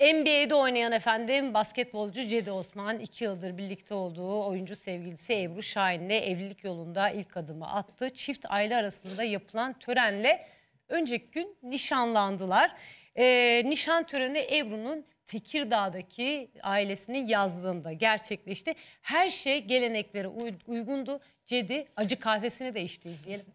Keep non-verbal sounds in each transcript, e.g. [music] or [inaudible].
NBA'de oynayan efendim basketbolcu Cedi Osman iki yıldır birlikte olduğu oyuncu sevgilisi Ebru Şahin'le evlilik yolunda ilk adımı attı. Çift aile arasında yapılan törenle önceki gün nişanlandılar. Ee, nişan töreni Ebru'nun Tekirdağ'daki ailesinin yazlığında gerçekleşti. Her şey geleneklere uygundu. Cedi acı kahvesini de içti izleyelim.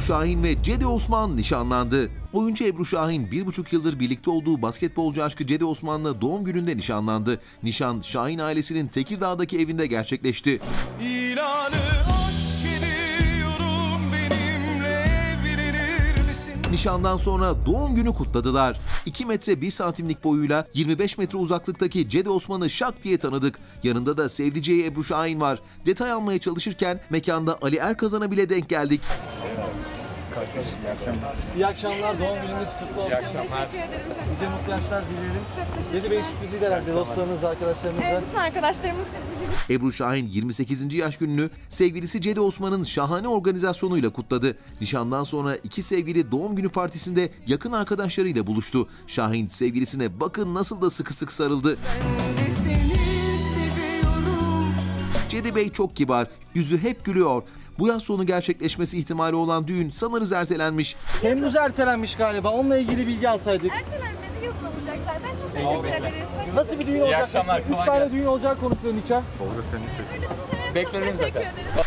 Ebru Şahin ve Cedi Osman nişanlandı. Oyuncu Ebru Şahin bir buçuk yıldır birlikte olduğu basketbolcu aşkı Cedi Osman'la doğum gününde nişanlandı. Nişan Şahin ailesinin Tekirdağ'daki evinde gerçekleşti. İlanı Nişandan sonra doğum günü kutladılar. 2 metre 1 santimlik boyuyla 25 metre uzaklıktaki Cedi Osman'ı şak diye tanıdık. Yanında da sevdiceği Ebru Şahin var. Detay almaya çalışırken mekanda Ali Erkazan'a bile denk geldik kardeşim. İyi akşamlar. İyi akşamlar. Doğum gününüz kutlu olsun. İyi akşamlar. Teşekkür ederim. Çok nice mutlu yaşlar dilerim. Çok teşekkür ederim. Bey sürpriziydi herhalde dostlarınızla, arkadaşlarınızla. Evet, bütün arkadaşlarımız sürpriziydi. Ebru Şahin 28. yaş gününü sevgilisi Cedi Osman'ın şahane organizasyonuyla kutladı. Nişandan sonra iki sevgili doğum günü partisinde yakın arkadaşlarıyla buluştu. Şahin sevgilisine bakın nasıl da sıkı sıkı sarıldı. Cedi Bey çok kibar, yüzü hep gülüyor. Bu yaz sonu gerçekleşmesi ihtimali olan düğün sanırız ertelenmiş. Temmuz ertelenmiş galiba. Onunla ilgili bilgi alsaydık. Ertelenmedi yazın olacak zaten. Çok teşekkür ederiz. Nasıl bir düğün olacak? akşamlar, Üç tane gelsin. düğün olacak konuşuyor nikah. Tolga seni seçiyor. Bekleriniz zaten.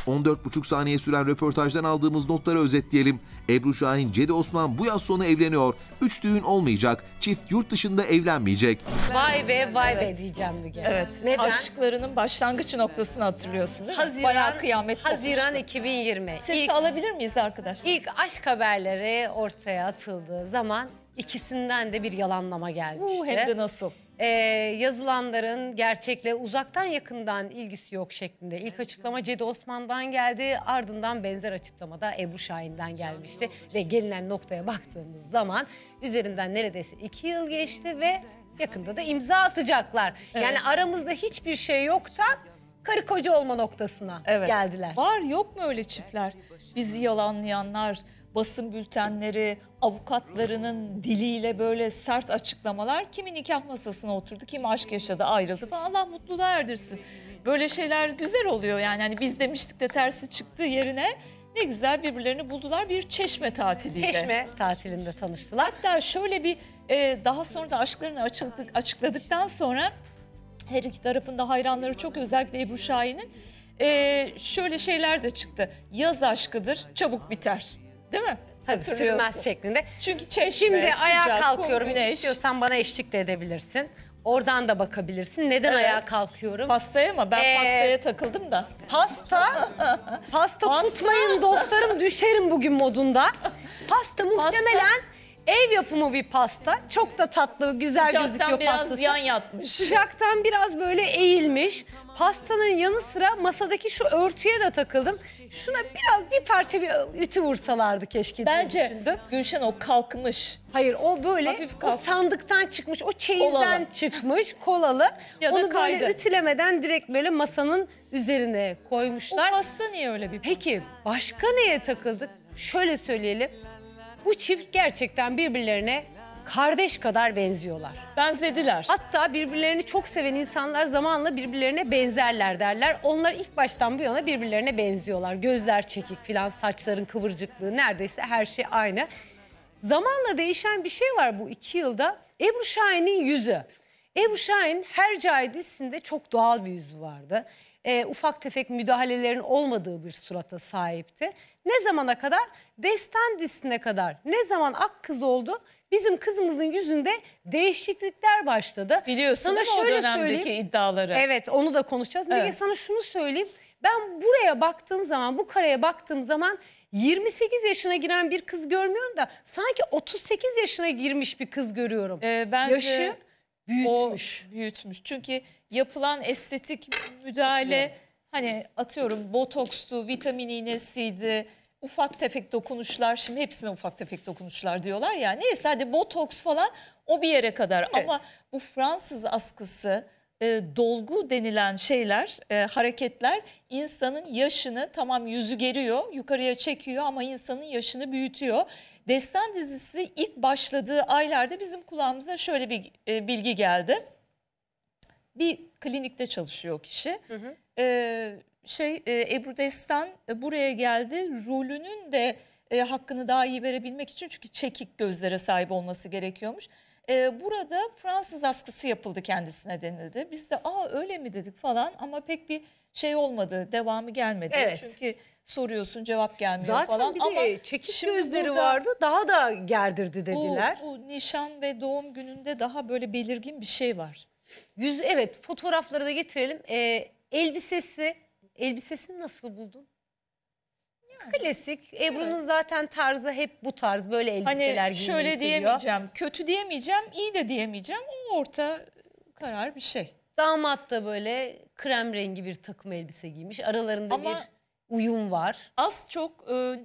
14,5 saniye süren röportajdan aldığımız notları özetleyelim. Ebru Şahin, Cedi Osman bu yaz sonu evleniyor. Üç düğün olmayacak, çift yurt dışında evlenmeyecek. Vay be vay be diyeceğim Müge. Evet. Neden? Aşklarının başlangıç noktasını hatırlıyorsun değil mi? Haziran, Bayağı kıyamet Haziran 2020. Sesi İlk, alabilir miyiz arkadaşlar? İlk aşk haberleri ortaya atıldığı zaman İkisinden de bir yalanlama gelmişti. Uh, hem de nasıl? Ee, yazılanların gerçekle uzaktan yakından ilgisi yok şeklinde. İlk açıklama Cedi Osman'dan geldi. Ardından benzer açıklamada Ebru Şahin'den gelmişti. Ve gelinen noktaya baktığımız zaman üzerinden neredeyse iki yıl geçti ve yakında da imza atacaklar. Evet. Yani aramızda hiçbir şey yoktan karı koca olma noktasına evet. geldiler. Var yok mu öyle çiftler? Bizi yalanlayanlar, basın bültenleri, avukatlarının diliyle böyle sert açıklamalar. Kimi nikah masasına oturdu, kimi aşk yaşadı, ayrıldı falan. Allah mutluluğa erdirsin. Böyle şeyler güzel oluyor yani. Hani biz demiştik de tersi çıktığı yerine ne güzel birbirlerini buldular bir çeşme tatiliyle. Çeşme tatilinde tanıştılar. Hatta şöyle bir e, daha sonra da aşklarını açıldık, açıkladıktan sonra her iki tarafında hayranları çok özellikle Ebru Şahin'in e, şöyle şeyler de çıktı. Yaz aşkıdır çabuk biter. Değil mi? Tabii sürmez şeklinde. Çünkü çeşme, Şimdi sıcak, ayağa kalkıyorum. Ne istiyorsan bana eşlik de edebilirsin. Oradan da bakabilirsin. Neden evet. ayağa kalkıyorum? Pastaya mı? Ben ee, pastaya takıldım da. Pasta, [laughs] pasta tutmayın dostlarım düşerim bugün modunda. Pasta muhtemelen pasta Ev yapımı bir pasta. Çok da tatlı, güzel Sıcaktan gözüküyor biraz yan yatmış. Sıcaktan biraz böyle eğilmiş. Pastanın yanı sıra masadaki şu örtüye de takıldım. Şuna biraz bir parça bir ütü vursalardı keşke diye Bence düşündüm. Gülşen o kalkmış. Hayır o böyle o sandıktan çıkmış, o çeyizden Kolalı. çıkmış kolalı. Ya Onu kaydı. böyle ütülemeden direkt böyle masanın üzerine O koymuşlar. pasta niye öyle bir Peki başka neye takıldık? Şöyle söyleyelim. Bu çift gerçekten birbirlerine kardeş kadar benziyorlar. Benzediler. Hatta birbirlerini çok seven insanlar zamanla birbirlerine benzerler derler. Onlar ilk baştan bu yana birbirlerine benziyorlar. Gözler çekik filan, saçların kıvırcıklığı neredeyse her şey aynı. Zamanla değişen bir şey var bu iki yılda. Ebru Şahin'in yüzü. Ebru Şahin her caydisinde çok doğal bir yüzü vardı. E, ufak tefek müdahalelerin olmadığı bir surata sahipti. Ne zamana kadar? Destan dizisine kadar. Ne zaman ak kız oldu? Bizim kızımızın yüzünde değişiklikler başladı. Biliyorsun sana şöyle o dönemdeki söyleyeyim. iddiaları? Evet onu da konuşacağız. Evet. Müge sana şunu söyleyeyim. Ben buraya baktığım zaman, bu karaya baktığım zaman 28 yaşına giren bir kız görmüyorum da sanki 38 yaşına girmiş bir kız görüyorum. Ee, bence Yaşı büyütmüş. O büyütmüş. Çünkü yapılan estetik müdahale hani atıyorum botokstu, vitamin iğnesiydi, ufak tefek dokunuşlar şimdi hepsine ufak tefek dokunuşlar diyorlar ya neyse hadi botoks falan o bir yere kadar evet. ama bu Fransız askısı e, dolgu denilen şeyler e, hareketler insanın yaşını tamam yüzü geriyor yukarıya çekiyor ama insanın yaşını büyütüyor. Destan dizisi ilk başladığı aylarda bizim kulağımıza şöyle bir e, bilgi geldi. Bir klinikte çalışıyor kişi. Hı hı. E, şey e, Ebru Destan e, buraya geldi. Rolünün de e, hakkını daha iyi verebilmek için çünkü çekik gözlere sahip olması gerekiyormuş. E, burada Fransız askısı yapıldı kendisine denildi. Biz de aa öyle mi dedik falan ama pek bir şey olmadı. Devamı gelmedi. Evet. Çünkü soruyorsun cevap gelmiyor Zaten falan. Zaten bir de ama çekiş gözleri burada, vardı daha da gerdirdi dediler. Bu, bu nişan ve doğum gününde daha böyle belirgin bir şey var. Yüz evet fotoğrafları da getirelim. Ee, elbisesi elbisesini nasıl buldun? Klasik. Ebru'nun zaten tarzı hep bu tarz böyle hani elbiseler hani şöyle seviyor. diyemeyeceğim, kötü diyemeyeceğim, iyi de diyemeyeceğim. O orta karar bir şey. Damat da böyle krem rengi bir takım elbise giymiş. Aralarında Ama bir uyum var. Az çok e,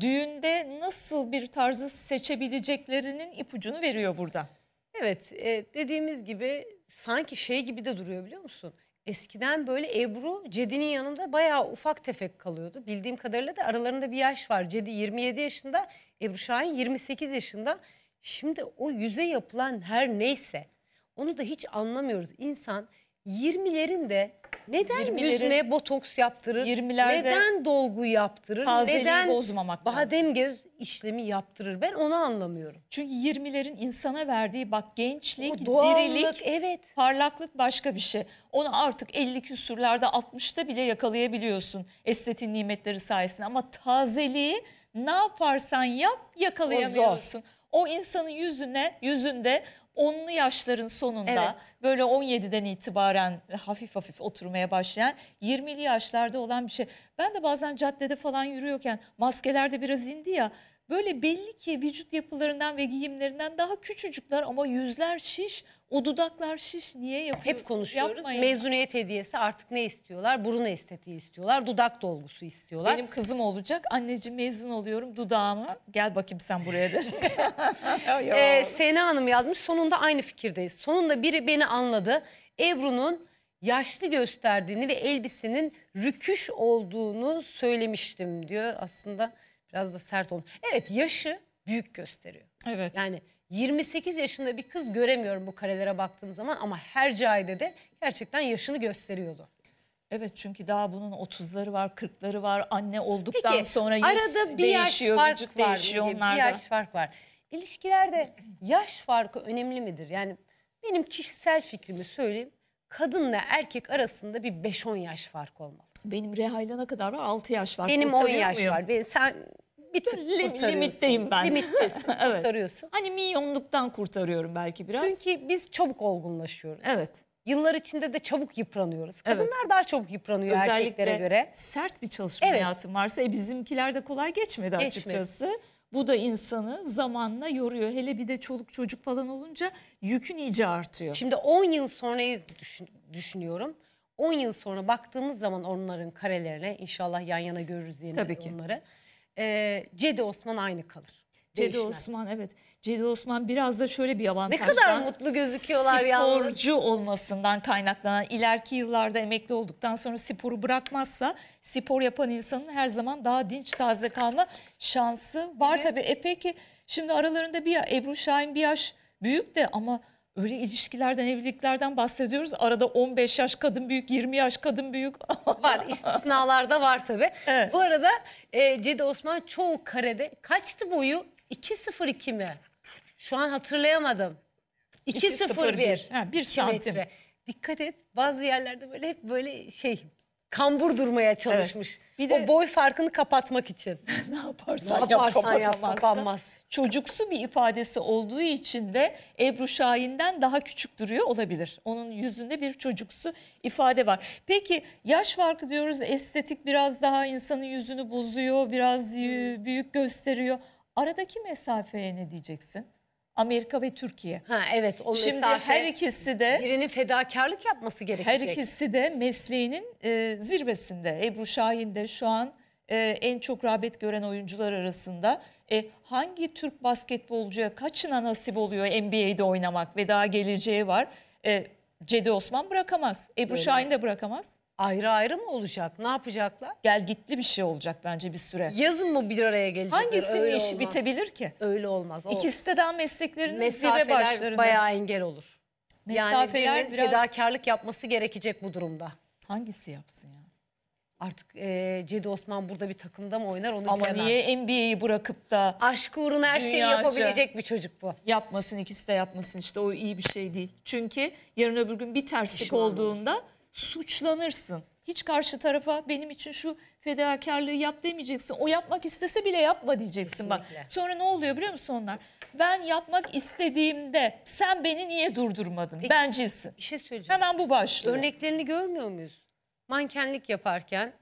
düğünde nasıl bir tarzı seçebileceklerinin ipucunu veriyor burada. Evet, e, dediğimiz gibi sanki şey gibi de duruyor biliyor musun? Eskiden böyle Ebru Cedi'nin yanında bayağı ufak tefek kalıyordu. Bildiğim kadarıyla da aralarında bir yaş var. Cedi 27 yaşında, Ebru Şahin 28 yaşında. Şimdi o yüze yapılan her neyse onu da hiç anlamıyoruz. İnsan 20'lerin de neden 20'lerin, yüzüne botoks yaptırır? 20'lerde neden dolgu yaptırır? Neden bozmamak badem lazım. göz işlemi yaptırır? Ben onu anlamıyorum. Çünkü 20'lerin insana verdiği bak gençlik, doğallık, dirilik, evet. parlaklık başka bir şey. Onu artık 50 küsürlerde 60'ta bile yakalayabiliyorsun estetin nimetleri sayesinde ama tazeliği ne yaparsan yap yakalayamıyorsun o insanın yüzüne yüzünde onlu yaşların sonunda evet. böyle 17'den itibaren hafif hafif oturmaya başlayan 20'li yaşlarda olan bir şey. Ben de bazen caddede falan yürüyorken maskeler de biraz indi ya böyle belli ki vücut yapılarından ve giyimlerinden daha küçücükler ama yüzler şiş o dudaklar şiş niye yapıyorsun? Hep konuşuyoruz. Yapmayın. Mezuniyet hediyesi artık ne istiyorlar? Burun estetiği istiyorlar. Dudak dolgusu istiyorlar. Benim kızım olacak. Anneciğim mezun oluyorum dudağımı. Gel bakayım sen buraya der. [laughs] ee, Sena Hanım yazmış. Sonunda aynı fikirdeyiz. Sonunda biri beni anladı. Ebru'nun yaşlı gösterdiğini ve elbisenin rüküş olduğunu söylemiştim diyor. Aslında biraz da sert olmuş. Evet yaşı büyük gösteriyor. Evet. Yani 28 yaşında bir kız göremiyorum bu karelere baktığım zaman ama her cahide de gerçekten yaşını gösteriyordu. Evet çünkü daha bunun 30'ları var, 40'ları var. Anne olduktan Peki, sonra yüz arada bir değişiyor, yaş fark vücut var değişiyor onlarda. Bir yaş fark var. İlişkilerde yaş farkı önemli midir? Yani benim kişisel fikrimi söyleyeyim. Kadınla erkek arasında bir 5-10 yaş fark olmalı. Benim ne kadar var 6 yaş var. Benim 10 yaş var. Ben, sen bir tık lim, limitteyim ben. Limittesin. [laughs] evet. Kurtarıyorsun. Hani milyonluktan kurtarıyorum belki biraz. Çünkü biz çabuk olgunlaşıyoruz. Evet. Yıllar içinde de çabuk yıpranıyoruz. Kadınlar evet. daha çabuk yıpranıyor Özellikle erkeklere göre. sert bir çalışma evet. hayatım varsa e, bizimkiler de kolay geçmedi açıkçası. Geçmedi. Bu da insanı zamanla yoruyor. Hele bir de çoluk çocuk falan olunca yükün iyice artıyor. Şimdi 10 yıl sonrayı düşün, düşünüyorum. 10 yıl sonra baktığımız zaman onların karelerine inşallah yan yana görürüz yine Tabii ki. onları. Tabii e, Cedi Osman aynı kalır. Cedi Değişmez. Osman evet. Cedi Osman biraz da şöyle bir avantajdan. Ne kadar mutlu gözüküyorlar sporcu yalnız. Sporcu olmasından kaynaklanan ileriki yıllarda emekli olduktan sonra sporu bırakmazsa spor yapan insanın her zaman daha dinç taze kalma şansı var evet. tabii. E peki şimdi aralarında bir Ebru Şahin bir yaş büyük de ama öyle ilişkilerden, evliliklerden bahsediyoruz. Arada 15 yaş kadın büyük, 20 yaş kadın büyük. [laughs] var, istisnalarda var tabii. Evet. Bu arada e, Cedi Osman çoğu karede kaçtı boyu? 2.02 mi? Şu an hatırlayamadım. 2.01. 1 santim. Dikkat et bazı yerlerde böyle hep böyle şey kambur durmaya çalışmış. Evet. Bir de o boy farkını kapatmak için. [laughs] ne yaparsan, ne yaparsan yap kapanmaz. Çocuksu bir ifadesi olduğu için de Ebru Şahin'den daha küçük duruyor olabilir. Onun yüzünde bir çocuksu ifade var. Peki yaş farkı diyoruz estetik biraz daha insanın yüzünü bozuyor, biraz hmm. büyük gösteriyor. Aradaki mesafeye ne diyeceksin? Amerika ve Türkiye. Ha evet o Şimdi mesafe, her ikisi de birinin fedakarlık yapması gerekecek. Her ikisi de mesleğinin e, zirvesinde. Ebru Şahin de şu an e, en çok rağbet gören oyuncular arasında. E, hangi Türk basketbolcuya kaçına nasip oluyor NBA'de oynamak ve daha geleceği var? E, Cedi Osman bırakamaz. Ebru Öyle. Şahin de bırakamaz. Ayrı ayrı mı olacak? Ne yapacaklar? Gel gitli bir şey olacak bence bir süre. Yazın mı bir araya gelecekler? Hangisinin işi olmaz. bitebilir ki? Öyle olmaz. O. İkisi de daha mesleklerinin zirve başlarında. bayağı engel olur. Mesafeler yani biraz... fedakarlık yapması gerekecek bu durumda. Hangisi yapsın ya? Artık e, Cedi Osman burada bir takımda mı oynar onu Ama bilemem. niye NBA'yi bırakıp da... Aşkı uğruna her şeyi yapabilecek bir çocuk bu. Yapmasın ikisi de yapmasın işte o iyi bir şey değil. Çünkü yarın öbür gün bir terslik Pişman olduğunda... Olur suçlanırsın. Hiç karşı tarafa benim için şu fedakarlığı yap demeyeceksin. O yapmak istese bile yapma diyeceksin Kesinlikle. bak. Sonra ne oluyor biliyor musun onlar? Ben yapmak istediğimde sen beni niye durdurmadın? Peki, Bencilsin. Bir şey söyleyeceğim. Hemen bu başlıyor. Örneklerini görmüyor muyuz? Mankenlik yaparken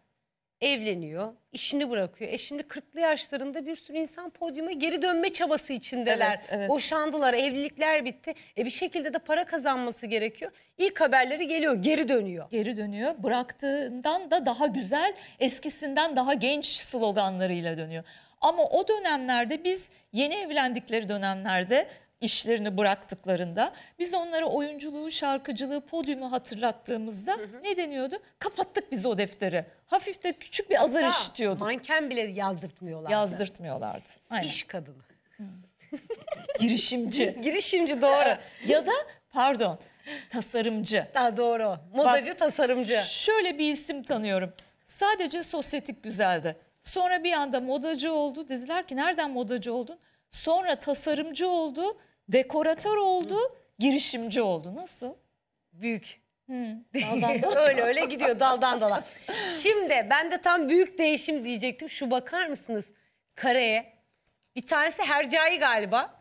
evleniyor, işini bırakıyor. E şimdi 40'lı yaşlarında bir sürü insan podyuma geri dönme çabası içindeler. Evet, evet. Boşandılar, evlilikler bitti. E bir şekilde de para kazanması gerekiyor. İlk haberleri geliyor, geri dönüyor. Geri dönüyor. Bıraktığından da daha güzel, eskisinden daha genç sloganlarıyla dönüyor. Ama o dönemlerde biz yeni evlendikleri dönemlerde işlerini bıraktıklarında biz onlara oyunculuğu, şarkıcılığı, podyumu hatırlattığımızda hı hı. ne deniyordu? Kapattık biz o defteri. Hafif de küçük bir azar işitiyorduk. Manken bile yazdırtmıyorlardı. Yazdırtmıyorlardı. Aynen. İş kadını. [laughs] Girişimci. [laughs] Girişimci doğru. [laughs] ya da pardon tasarımcı. Daha doğru. Modacı Bak, tasarımcı. Şöyle bir isim tanıyorum. Sadece sosyetik güzeldi. Sonra bir anda modacı oldu. Dediler ki nereden modacı oldun? Sonra tasarımcı oldu dekoratör oldu, girişimci oldu. Nasıl? Büyük. Hı, [laughs] öyle öyle gidiyor daldan dala. Şimdi ben de tam büyük değişim diyecektim. Şu bakar mısınız kareye? Bir tanesi Hercai galiba.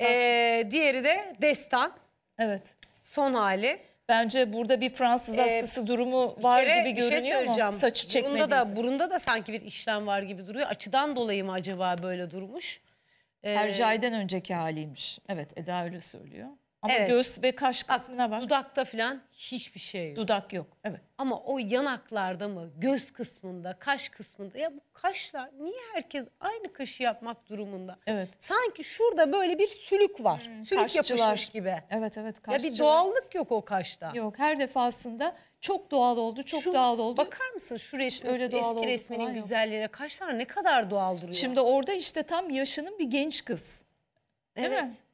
Ee, diğeri de Destan. Evet. Son hali. Bence burada bir Fransız ee, askısı ee, durumu var kere, gibi şey görünüyor şey söyleyeceğim. saçı çekmediyse. Burunda da, burunda da sanki bir işlem var gibi duruyor. Açıdan dolayı mı acaba böyle durmuş? Ee, Hercai'den önceki haliymiş. Evet Eda öyle söylüyor. Ama Evet. göğüs ve kaş Bak, kısmına bak. Dudakta falan hiçbir şey yok. Dudak yok. Evet. Ama o yanaklarda mı, göz kısmında, kaş kısmında ya bu kaşlar niye herkes aynı kaşı yapmak durumunda? Evet. Sanki şurada böyle bir sülük var. Hmm, sülük kaşçılar. yapışmış gibi. Evet evet kaşçı. Ya bir doğallık yok o kaşta. Yok her defasında çok doğal oldu, çok Şu- doğal oldu. Bakar mısın şu resmin, öyle eski oldu resminin falan güzelliğine kaşlar ne kadar doğal duruyor. Şimdi orada işte tam yaşının bir genç kız. evet. mi?